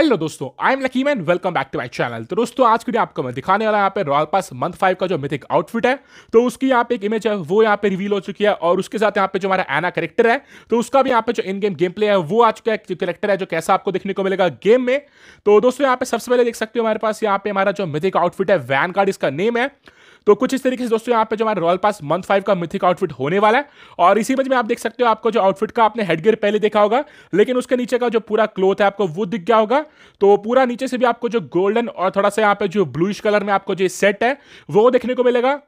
hello दोस्तों I am lucky man welcome back to my channel तो दोस्तों आज के लिए आपको मैं दिखाने वाला यहाँ पे रॉयल पास मंथ फाइव का जो मिथिक आउटफिट है तो उसकी यहाँ पे एक इमेज है वो यहाँ पे रिवील हो चुकी है और उसके साथ यहाँ पे जो हमारा एना करेक्टर है तो उसका भी यहाँ पे जो इन गेम गेम प्ले है वो आज का जो करेक्टर है जो कैसा आपको देखने को मिलेगा गेम में तो दोस्तों यहाँ पे सबसे पहले देख सकते हो हमारे पास यहाँ पे हमारा जो मिथिक आउटफिट है वैन कार्ड इसका नेम है तो कुछ इस तरीके से दोस्तों यहाँ पे जो हमारा रॉयल पास मंथ फाइव का मिथिक आउटफिट होने वाला है और इसी में आप देख सकते हो आपको जो आउटफिट का आपने हेडगियर पहले देखा होगा लेकिन उसके नीचे का जो पूरा क्लोथ है आपको वो दिख गया होगा तो पूरा नीचे से भी आपको जो गोल्डन और थोड़ा सा यहाँ पे जो ब्लूइश कलर में आपको जो सेट है वो देखने को मिलेगा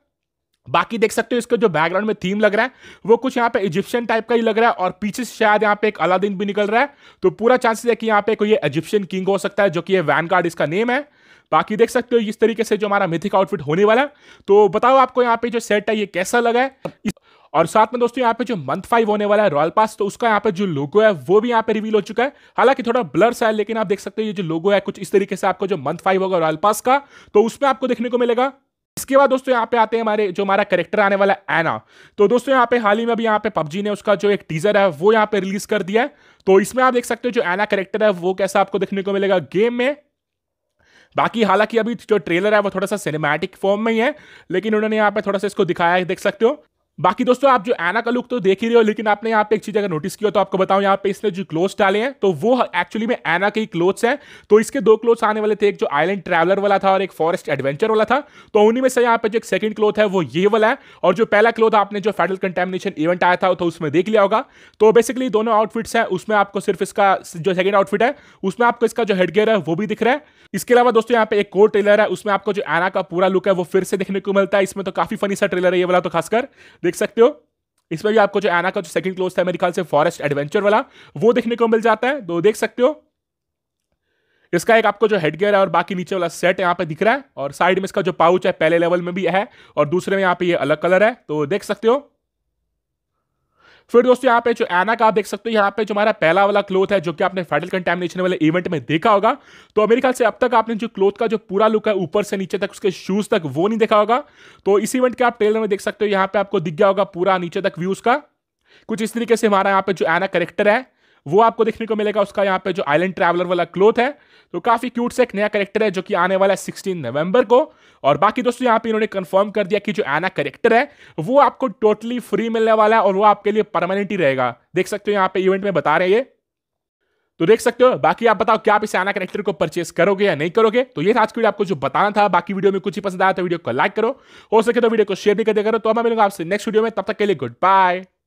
बाकी देख सकते हो इसका जो बैकग्राउंड में थीम लग रहा है वो कुछ यहाँ पे इजिप्शियन टाइप का ही लग रहा है और पीछे से शायद यहाँ पे एक अलादीन भी निकल रहा है तो पूरा चांसेस है कि यहाँ पे कोई इजिप्शियन किंग हो सकता है जो कि ये वैन इसका नेम है बाकी देख सकते हो इस तरीके से जो हमारा मिथिक आउटफिट होने वाला है तो बताओ आपको यहाँ पे जो सेट है ये कैसा लगा है और साथ में दोस्तों यहाँ पे जो मंथ फाइव होने वाला है रॉयल पास तो उसका यहाँ पे जो लोगो है वो भी यहाँ पे रिवील हो चुका है हालांकि थोड़ा ब्लर सा है लेकिन आप देख सकते हो ये जो लोगो है कुछ इस तरीके से आपको जो मंथ फाइव होगा रॉयल पास का तो उसमें आपको देखने को मिलेगा इसके बाद दोस्तों यहाँ पे आते हैं हमारे जो हमारा करेक्टर आने वाला है एना तो दोस्तों यहाँ पे हाल ही में अभी यहाँ पे पबजी ने उसका जो एक टीजर है वो यहाँ पे रिलीज कर दिया है तो इसमें आप देख सकते हो जो एना करेक्टर है वो कैसा आपको देखने को मिलेगा गेम में बाकी हालांकि अभी जो ट्रेलर है वो थोड़ा सा सिनेमैटिक फॉर्म में ही है लेकिन उन्होंने यहाँ पे थोड़ा सा इसको दिखाया है देख सकते हो बाकी दोस्तों आप जो एना का लुक तो देख ही रहे हो लेकिन आपने यहाँ पे एक चीज अगर नोटिस किया तो आपको बताऊं यहाँ पे इसने जो क्लोथ डाले हैं तो वो एक्चुअली में एना के क्लोथ्स हैं तो इसके दो क्लोथ्स आने वाले थे एक जो आइलैंड ट्रैवलर वाला था और एक फॉरेस्ट एडवेंचर वाला था तो उन्हीं में से यहाँ पे जो एक सेकंड क्लोथ है वो ये वाला है और जो पहला क्लोथ आपने जो फेडरल कंटेमिनेशन इवेंट आया था तो उसमें देख लिया होगा तो बेसिकली दोनों आउटफिट्स हैं उसमें आपको सिर्फ इसका जो सेकंड आउटफिट है उसमें आपको इसका जो हेडगेयर है वो भी दिख रहा है इसके अलावा दोस्तों यहाँ पे एक कोर ट्रेलर है उसमें आपको जो एना का पूरा लुक है वो फिर से देखने को मिलता है इसमें तो काफी फनी सा ट्रेलर है ये वाला तो खासकर देख सकते हो इसमें भी आपको जो एना का जो सेकंड क्लोज था मेरे ख्याल से फॉरेस्ट एडवेंचर वाला वो देखने को मिल जाता है तो देख सकते हो इसका एक आपको जो हेडगेयर है और बाकी नीचे वाला सेट यहाँ पे दिख रहा है और साइड में इसका जो पाउच है पहले लेवल में भी है और दूसरे में यहाँ पे ये अलग कलर है तो देख सकते हो फिर दोस्तों यहाँ पे जो एना का आप देख सकते हो यहाँ पे जो हमारा पहला वाला क्लोथ है जो कि आपने फेडरल कंटेमिनेशन वाले इवेंट में देखा होगा तो मेरे ख्याल से अब तक आपने जो क्लोथ का जो पूरा लुक है ऊपर से नीचे तक उसके शूज तक वो नहीं देखा होगा तो इस इवेंट के आप ट्रेलर में देख सकते हो यहाँ पे आपको दिख गया होगा पूरा नीचे तक व्यूज का कुछ इस तरीके से हमारा यहाँ पे जो एना करेक्टर है वो आपको देखने को मिलेगा उसका यहाँ पे जो आइलैंड ट्रैवलर वाला क्लोथ है तो काफ़ी क्यूट से एक नया करेक्टर है जो कि आने वाला है सिक्सटीन नवंबर को और बाकी दोस्तों यहाँ पे इन्होंने कंफर्म कर दिया कि जो एना करेक्टर है वो आपको टोटली फ्री मिलने वाला है और वो आपके लिए परमानेंट ही रहेगा देख सकते हो यहाँ पे इवेंट में बता रहे हैं ये तो देख सकते हो बाकी आप बताओ क्या आप इस आना करेक्टर को परचेस करोगे या नहीं करोगे तो ये था आज की वीडियो आपको जो बताना था बाकी वीडियो में कुछ ही पसंद आया तो वीडियो को लाइक करो हो सके तो वीडियो को शेयर भी कर देखो करो तो मैं मिलूंगा आपसे नेक्स्ट वीडियो में तब तक के लिए गुड बाय